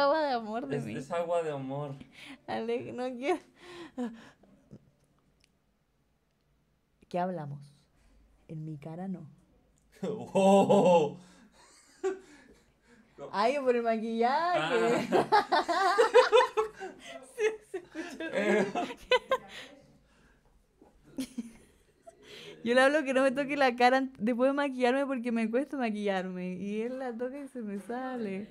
agua de amor es, agua de amor. Ale, no quiero. ¿Qué hablamos? En mi cara no. oh. Ay, por el maquillaje. Ah. Eh. Yo le hablo que no me toque la cara después de maquillarme porque me cuesta maquillarme. Y él la toca y se me sale.